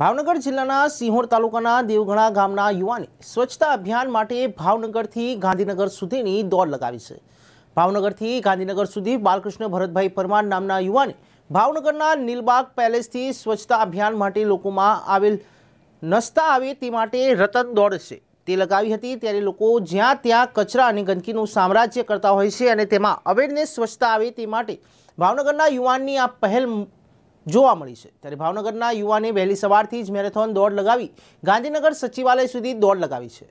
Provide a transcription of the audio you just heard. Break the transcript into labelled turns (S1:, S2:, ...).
S1: ભાવનગર જિલ્લાના સિંહોર તાલુકાના દેવગણા ગામના યુવાને સ્વચ્છતા અભિયાન માટે ભાવનગરથી ગાંધીનગર સુધીની દોડ લગાવી છે ભાવનગરથી ગાંધીનગર સુધી બાલકૃષ્ણ ભરતભાઈ પરમાર નામના યુવાને ભાવનગરના નીલબાગ પેલેસથી સ્વચ્છતા અભિયાન માટે લોકોમાં આવેલ નસતા આવે તે માટે રતન દોડ છે તે લગાવી હતી ત્યારે લોકો જ્યાં ત્યાં કચરા અને ગંદકીનું સામ્રાજ્ય કરતા હોય છે અને તેમાં અવેરનેસ સ્વચ્છતા આવે તે માટે ભાવનગરના યુવાનની આ પહેલ જોવા મળી છે ત્યારે ભાવનગરના યુવાને વહેલી સવારથી જ મેરેથોન દોડ લગાવી ગાંધીનગર સચિવાલય સુધી દોડ લગાવી છે